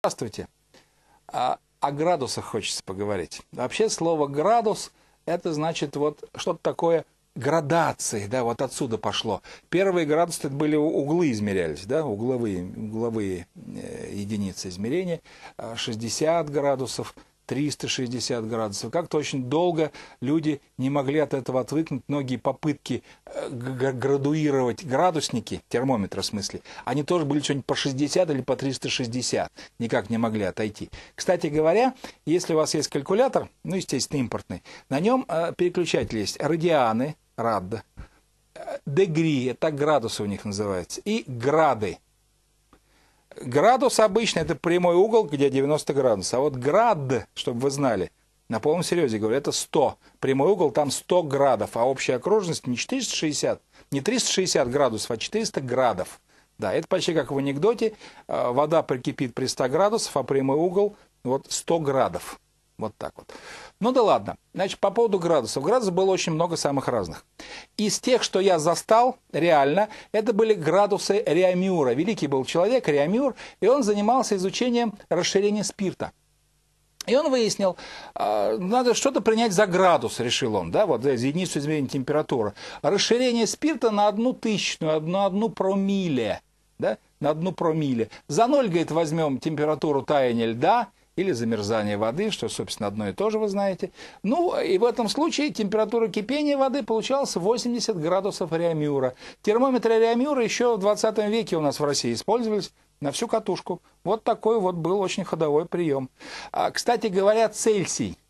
Здравствуйте. А, о градусах хочется поговорить. Вообще слово градус это значит вот что-то такое градации, да, вот отсюда пошло. Первые градусы это были углы измерялись, да, угловые, угловые э, единицы измерения, а, 60 градусов, 360 градусов. Как-то очень долго люди не могли от этого отвыкнуть. Многие попытки э, градуировать градусники, термометры в смысле, они тоже были что-нибудь по 60 или по 360. Никак не могли отойти. Кстати говоря, если у вас есть калькулятор, ну, естественно, импортный, на нем э, переключатель есть. Радианы, рад, э, дегри, это градусы у них называются, и грады – Градус обычно это прямой угол, где 90 градусов. А вот град, чтобы вы знали, на полном серьезе говорю, это 100. Прямой угол там 100 градов, а общая окружность не 460, не 360 градусов, а 400 градов. Да, это почти как в анекдоте. А, вода прикипит при 100 градусов, а прямой угол вот 100 градов. Вот так вот. Ну да ладно. Значит, по поводу градусов. Градусов было очень много самых разных. Из тех, что я застал, реально, это были градусы Реамюра. Великий был человек, Реамюр, и он занимался изучением расширения спирта. И он выяснил, а, надо что-то принять за градус, решил он, да, вот за единицу изменения температуры. Расширение спирта на одну тысячную, на одну промилле, да, на одну промилле. За ноль, говорит, возьмем температуру таяния льда, или замерзание воды, что, собственно, одно и то же вы знаете. Ну, и в этом случае температура кипения воды получалась 80 градусов реамюра. Термометры реамюра еще в 20 веке у нас в России использовались на всю катушку. Вот такой вот был очень ходовой прием. А, кстати говоря, Цельсий –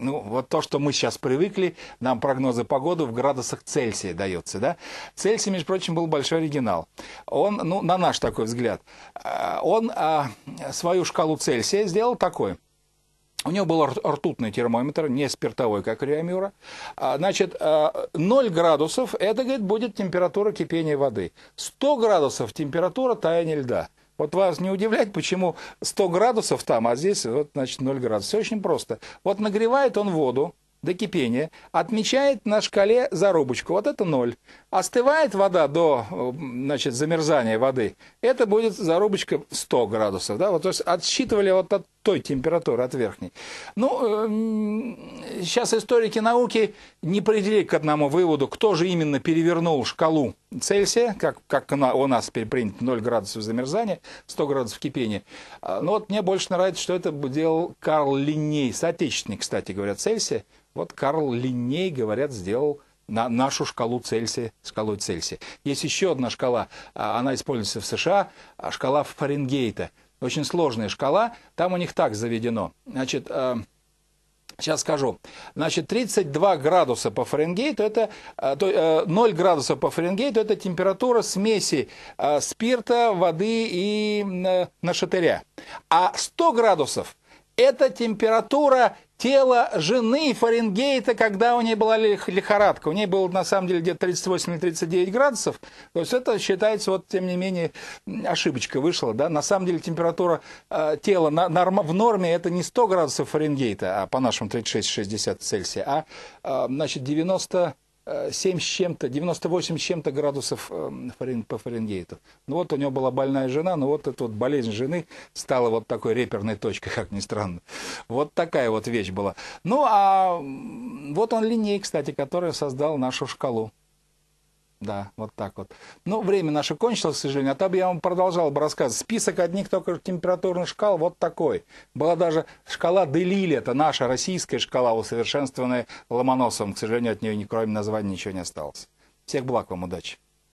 ну, вот то, что мы сейчас привыкли, нам прогнозы погоды в градусах Цельсия дается, да? Цельсий, между прочим, был большой оригинал. Он, ну, на наш такой взгляд, э, он а, свою шкалу Цельсия сделал такой. У него был ртутный термометр, не спиртовой, как у Реамюра. А, значит, 0 э, градусов, это, говорит, будет температура кипения воды. 100 градусов температура таяния льда. Вот вас не удивлять, почему 100 градусов там, а здесь, вот, значит, 0 градусов. Все очень просто. Вот нагревает он воду до кипения, отмечает на шкале зарубочку. Вот это 0. Остывает вода до значит, замерзания воды, это будет зарубочка 100 градусов. Да? Вот, то есть отсчитывали вот от той температуры, от верхней. Ну, эм, сейчас историки науки не придели к одному выводу, кто же именно перевернул шкалу Цельсия, как, как у нас принято 0 градусов замерзания, 100 градусов кипения. А, Но ну, вот мне больше нравится, что это делал Карл Линей, соотечественник, кстати говоря, Цельсия. Вот Карл Линей, говорят, сделал на нашу шкалу Цельсия, шкалу Цельсия. Есть еще одна шкала, а, она используется в США, а, шкала Фаренгейта. Очень сложная шкала, там у них так заведено. Значит, Сейчас а, скажу. Значит, 32 градуса по Фаренгейту, это, то, 0 э, градуса по Фаренгейту, это температура смеси спирта, воды и э, нашатыря. А 100 градусов – это температура тело жены Фаренгейта, когда у нее была лихорадка. У нее было на самом деле где-то 38 или 39 градусов. То есть это считается, вот тем не менее, ошибочка вышла. Да? На самом деле температура э, тела на, норм, в норме это не 100 градусов Фаренгейта, а по нашему 36-60 Цельсия, а э, значит 90 7 э, с чем-то, 98 с чем-то градусов э, по Фаренгейту. Ну вот у него была больная жена, но вот эта вот болезнь жены стала вот такой реперной точкой, как ни странно. Вот такая вот вещь была. Ну а вот он линей, кстати, который создал нашу шкалу. Да, вот так вот. Ну, время наше кончилось, к сожалению, а там я вам продолжал бы рассказывать. Список одних только температурных шкал вот такой. Была даже шкала Делили, это наша российская шкала, усовершенствованная Ломоносовым. К сожалению, от нее, кроме названия, ничего не осталось. Всех благ вам, удачи.